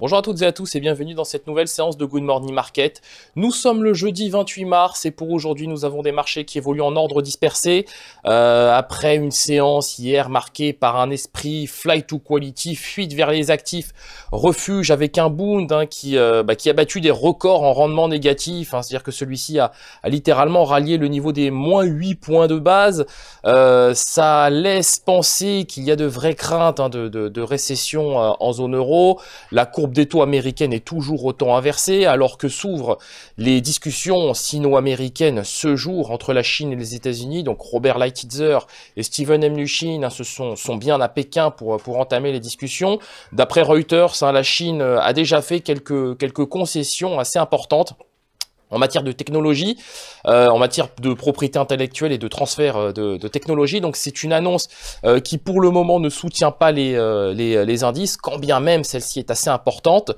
Bonjour à toutes et à tous et bienvenue dans cette nouvelle séance de Good Morning Market. Nous sommes le jeudi 28 mars et pour aujourd'hui nous avons des marchés qui évoluent en ordre dispersé. Euh, après une séance hier marquée par un esprit flight to quality, fuite vers les actifs, refuge avec un bound hein, qui, euh, bah, qui a battu des records en rendement négatif, hein, c'est-à-dire que celui-ci a, littéralement rallié le niveau des moins 8 points de base. Euh, ça laisse penser qu'il y a de vraies craintes hein, de, récession en zone euro. La courbe des taux américaine est toujours autant inversé alors que s'ouvrent les discussions sino-américaines ce jour entre la Chine et les États-Unis. Donc Robert Lighthizer et Steven M hein, se sont, sont, bien à Pékin pour, pour entamer les discussions. D'après Reuters, hein, la Chine a déjà fait quelques, quelques concessions assez importantes en matière de technologie, euh, en matière de propriété intellectuelle et de transfert euh, de, technologie. Donc c'est une annonce euh, qui pour le moment ne soutient pas les, les, les indices, quand bien même celle-ci est assez importante.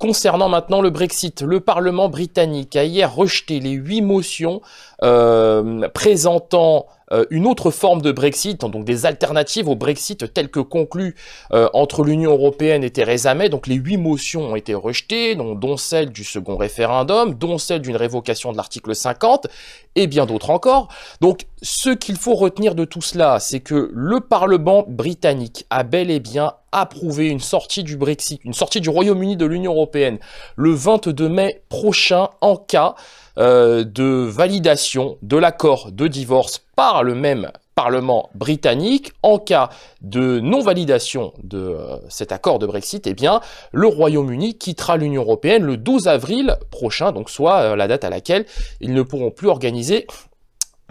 Concernant maintenant le Brexit, le Parlement britannique a hier rejeté les huit motions euh, présentant euh, une autre forme de Brexit, hein, donc des alternatives au Brexit tel que conclu euh, entre l'Union européenne et Theresa May. Donc les huit motions ont été rejetées, dont, dont celle du second référendum, dont celle d'une révocation de l'article 50 et bien d'autres encore. Donc ce qu'il faut retenir de tout cela, c'est que le Parlement britannique a bel et bien approuver une sortie du Brexit, une sortie du Royaume-Uni de l'Union européenne le 22 mai prochain en cas euh, de validation de l'accord de divorce par le même Parlement britannique. En cas de non-validation de euh, cet accord de Brexit, eh bien, le Royaume-Uni quittera l'Union européenne le 12 avril prochain, donc soit euh, la date à laquelle ils ne pourront plus organiser d'élections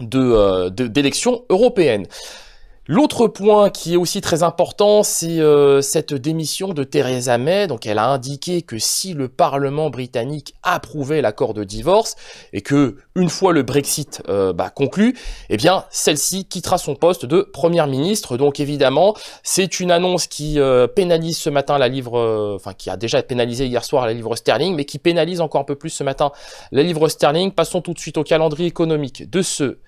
de, européennes. L'autre point qui est aussi très important, c'est euh, cette démission de Theresa May. Donc elle a indiqué que si le Parlement britannique approuvait l'accord de divorce et que une fois le Brexit euh, bah, conclu, eh bien celle-ci quittera son poste de première ministre. Donc évidemment, c'est une annonce qui euh, pénalise ce matin la livre, enfin qui a déjà pénalisé hier soir la livre sterling, mais qui pénalise encore un peu plus ce matin la livre sterling. Passons tout de suite au calendrier économique de ce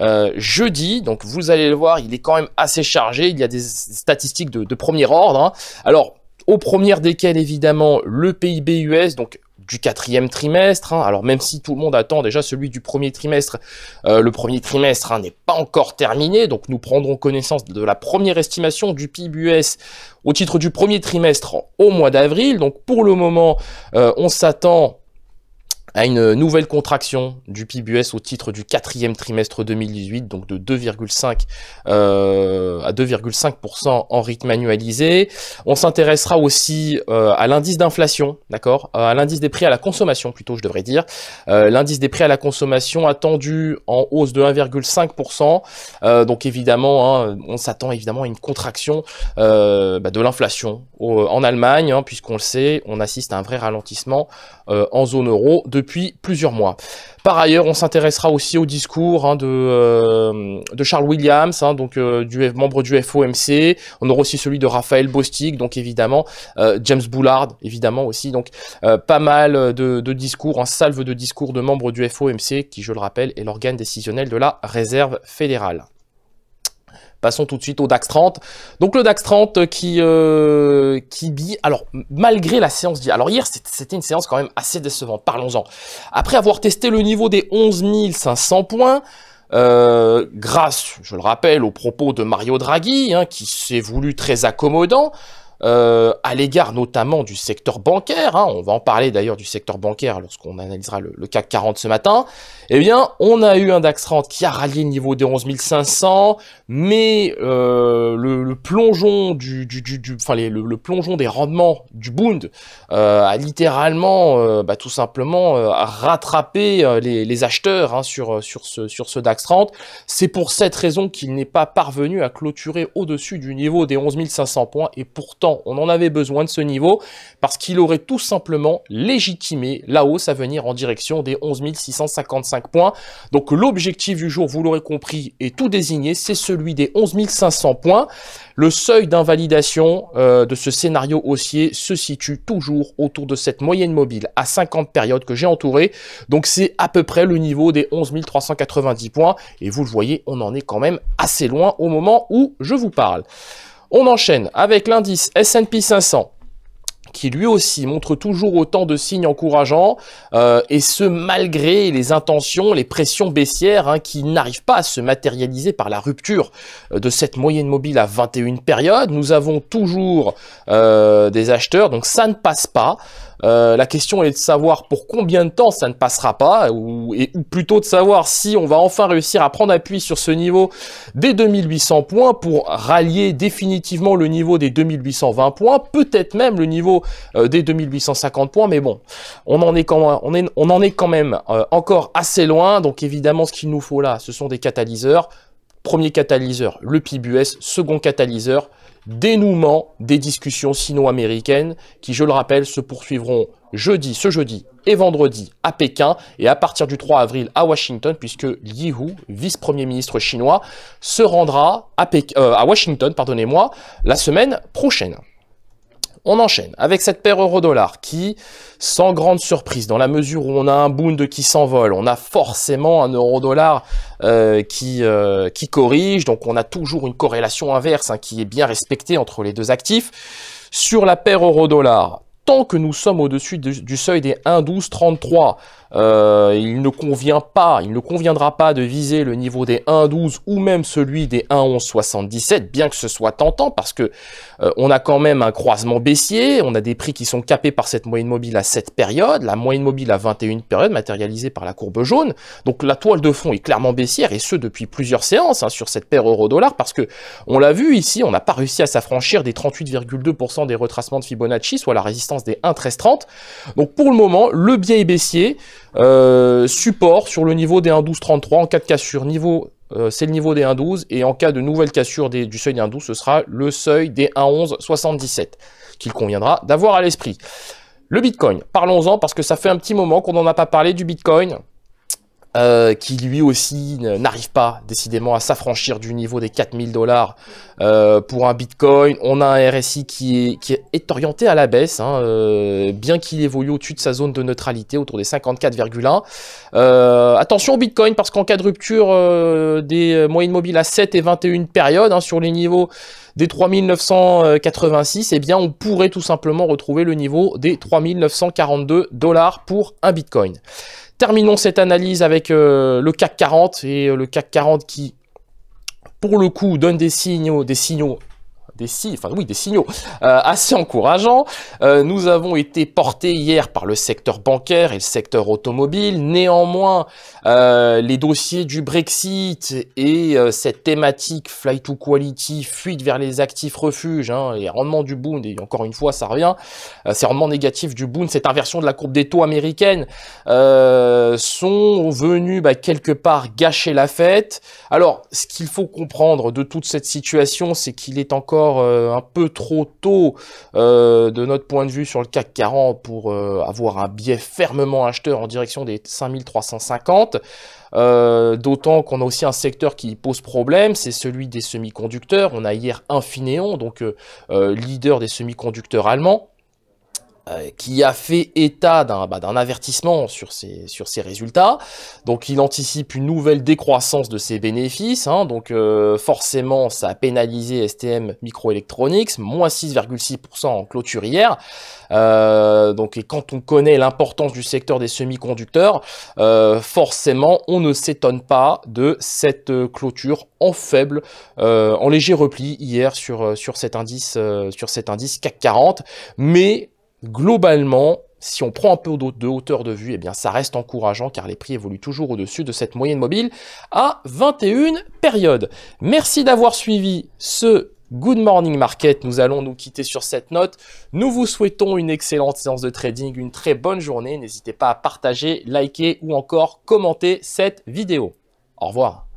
euh, jeudi. Donc vous allez le voir, il est quand même assez chargé. Il y a des statistiques de, premier ordre. Hein. Alors, aux premières desquelles évidemment le PIB US, donc du quatrième trimestre. Hein. Alors même si tout le monde attend déjà celui du premier trimestre, euh, le premier trimestre hein, n'est pas encore terminé, donc nous prendrons connaissance de la première estimation du PIB US au titre du premier trimestre au mois d'avril. Donc pour le moment, euh, on s'attend à une nouvelle contraction du PIB US au titre du quatrième trimestre 2018, donc de 2,5 euh, à 2,5% en rythme annualisé. On s'intéressera aussi euh, à l'indice d'inflation, d'accord, euh, à l'indice des prix à la consommation plutôt, je devrais dire. l'indice des prix à la consommation attendu en hausse de 1,5%. donc évidemment, hein, on s'attend évidemment à une contraction bah, de l'inflation en Allemagne, hein, puisqu'on le sait, on assiste à un vrai ralentissement en zone euro. De depuis plusieurs mois. Par ailleurs, on s'intéressera aussi au discours hein, euh, de, Charles Williams, hein, donc euh, du, membre du FOMC. On aura aussi celui de Raphaël Bostic, donc évidemment euh, James Bullard, évidemment aussi. Donc pas mal de, discours, en salve de discours de membres du FOMC, qui, je le rappelle, est l'organe décisionnel de la Réserve fédérale. Passons tout de suite au DAX 30. Donc le DAX 30 euh, qui, euh, qui alors malgré la séance d'hier, alors hier c'était une séance quand même assez décevante, parlons-en. Après avoir testé le niveau des 11 500 points, euh, grâce, je le rappelle, aux propos de Mario Draghi, hein, qui s'est voulu très accommodant, euh, à l'égard notamment du secteur bancaire, hein, on va en parler d'ailleurs du secteur bancaire lorsqu'on analysera le, CAC 40 ce matin, eh bien on a eu un DAX 30 qui a rallié le niveau des 11 500, mais euh, le, plongeon du, le, plongeon des rendements du Bund euh, a littéralement bah, tout simplement rattrapé les, acheteurs hein, sur, ce, sur ce DAX 30. C'est pour cette raison qu'il n'est pas parvenu à clôturer au-dessus du niveau des 11 500 points et pourtant on en avait besoin de ce niveau parce qu'il aurait tout simplement légitimé la hausse à venir en direction des 11 655 points. Donc l'objectif du jour, vous l'aurez compris, et tout désigné, c'est celui des 11 500 points. Le seuil d'invalidation euh, de ce scénario haussier se situe toujours autour de cette moyenne mobile à 50 périodes que j'ai entourée. Donc c'est à peu près le niveau des 11 390 points. Et vous le voyez, on en est quand même assez loin au moment où je vous parle. On enchaîne avec l'indice S&P 500 qui lui aussi montre toujours autant de signes encourageants, euh, et ce malgré les intentions, les pressions baissières hein, qui n'arrivent pas à se matérialiser par la rupture euh, de cette moyenne mobile à 21 périodes. Nous avons toujours euh, des acheteurs, donc ça ne passe pas. Euh, la question est de savoir pour combien de temps ça ne passera pas, ou, plutôt de savoir si on va enfin réussir à prendre appui sur ce niveau des 2800 points pour rallier définitivement le niveau des 2820 points, peut-être même le niveau euh, des 2850 points, mais bon, on en est quand même, on, on en est quand même euh, encore assez loin, donc évidemment ce qu'il nous faut là, ce sont des catalyseurs. Premier catalyseur, le PIBUS, second catalyseur, dénouement des discussions sino-américaines qui, je le rappelle, se poursuivront jeudi, ce jeudi et vendredi à Pékin et à partir du 3 avril à Washington puisque Li Hu, vice-premier ministre chinois, se rendra à, euh, à Washington, pardonnez-moi, la semaine prochaine. On enchaîne avec cette paire euro-dollar qui, sans grande surprise, dans la mesure où on a un Bund qui s'envole, on a forcément un euro-dollar euh, qui, euh, qui corrige, donc on a toujours une corrélation inverse hein, qui est bien respectée entre les deux actifs. Sur la paire euro-dollar, tant que nous sommes au-dessus du seuil des 1,12,33, euh, il ne convient pas, il ne conviendra pas de viser le niveau des 1,12 ou même celui des 1,11,77, bien que ce soit tentant parce que euh, on a quand même un croisement baissier, on a des prix qui sont capés par cette moyenne mobile à 7 périodes, la moyenne mobile à 21 périodes matérialisée par la courbe jaune. Donc la toile de fond est clairement baissière et ce depuis plusieurs séances hein, sur cette paire euro-dollar parce que on l'a vu ici, on n'a pas réussi à s'affranchir des 38,2% des retracements de Fibonacci, soit la résistance des 1,1330. Donc pour le moment, le biais est baissier, euh, support sur le niveau des 1,1233 en cas de cassure niveau euh, c'est le niveau des 1,12 et en cas de nouvelle cassure du seuil des 1,12, ce sera le seuil des 1,1177 qu'il conviendra d'avoir à l'esprit. Le Bitcoin, parlons-en parce que ça fait un petit moment qu'on n'en a pas parlé du Bitcoin. Euh, qui lui aussi n'arrive pas décidément à s'affranchir du niveau des 4000 dollars euh, pour un Bitcoin. On a un RSI qui est, qui est orienté à la baisse, hein, euh, bien qu'il évolue au-dessus de sa zone de neutralité, autour des 54,1. attention au Bitcoin, parce qu'en cas de rupture des moyennes mobiles à 7 et 21 périodes, hein, sur les niveaux des 3986, eh bien on pourrait tout simplement retrouver le niveau des 3942 dollars pour un Bitcoin. Terminons cette analyse avec euh, le CAC 40 et euh, le CAC 40 qui, pour le coup, donne des signaux, des signaux des enfin oui, des signaux euh, assez encourageants. Euh, nous avons été portés hier par le secteur bancaire et le secteur automobile. Néanmoins, euh, les dossiers du Brexit et cette thématique flight to quality, fuite vers les actifs refuges, hein, les rendements du boom », et encore une fois, ça revient, ces rendements négatifs du boom, cette inversion de la courbe des taux américaine, sont venus bah, quelque part gâcher la fête. Alors, ce qu'il faut comprendre de toute cette situation, c'est qu'il est encore euh, un peu trop tôt euh, de notre point de vue sur le CAC 40 pour euh, avoir un biais fermement acheteur en direction des 5350. D'autant qu'on a aussi un secteur qui pose problème, c'est celui des semi-conducteurs. On a hier Infineon, donc leader des semi-conducteurs allemands, euh, qui a fait état d'un bah, avertissement sur ses, sur ses résultats. Donc il anticipe une nouvelle décroissance de ses bénéfices. Hein, donc euh, forcément, ça a pénalisé STM Microelectronics, moins 6,6% en clôture hier. Euh, donc et quand on connaît l'importance du secteur des semi-conducteurs, euh, forcément, on ne s'étonne pas de cette clôture en faible, en léger repli hier sur, sur cet indice, sur cet indice CAC 40. Mais globalement, si on prend un peu de hauteur de vue, eh bien ça reste encourageant car les prix évoluent toujours au-dessus de cette moyenne mobile à 21 périodes. Merci d'avoir suivi ce Good Morning Market. Nous allons nous quitter sur cette note. Nous vous souhaitons une excellente séance de trading, une très bonne journée. N'hésitez pas à partager, liker ou encore commenter cette vidéo. Au revoir.